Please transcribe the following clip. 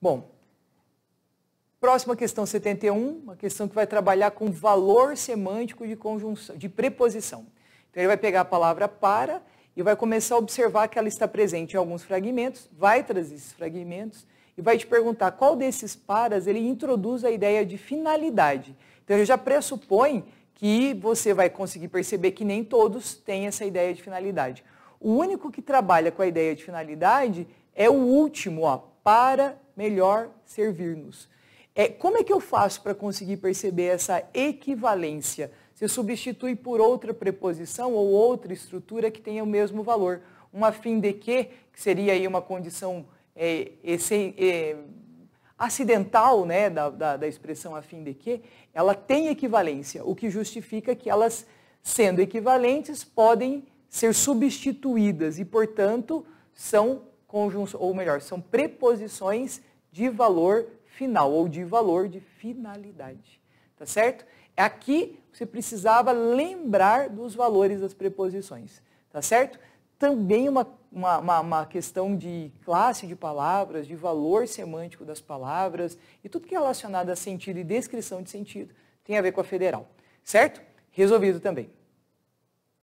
Bom, próxima questão 71, uma questão que vai trabalhar com valor semântico de conjunção, de preposição. Então ele vai pegar a palavra para e vai começar a observar que ela está presente em alguns fragmentos, vai trazer esses fragmentos e vai te perguntar qual desses paras ele introduz a ideia de finalidade. Então, ele já pressupõe que você vai conseguir perceber que nem todos têm essa ideia de finalidade. O único que trabalha com a ideia de finalidade é o último, ó, para melhor servir-nos. É, como é que eu faço para conseguir perceber essa equivalência? Você substitui por outra preposição ou outra estrutura que tenha o mesmo valor. Uma fim de que, que seria aí uma condição é, esse, é, acidental né, da, da, da expressão a fim de que, ela tem equivalência, o que justifica que elas, sendo equivalentes, podem ser substituídas e, portanto, são conjunções, ou melhor, são preposições de valor final ou de valor de finalidade. Tá certo? Aqui você precisava lembrar dos valores das preposições. Tá certo? Também uma, uma, uma, questão de classe de palavras, de valor semântico das palavras e tudo que é relacionado a sentido e descrição de sentido tem a ver com a federal. Certo? Resolvido também.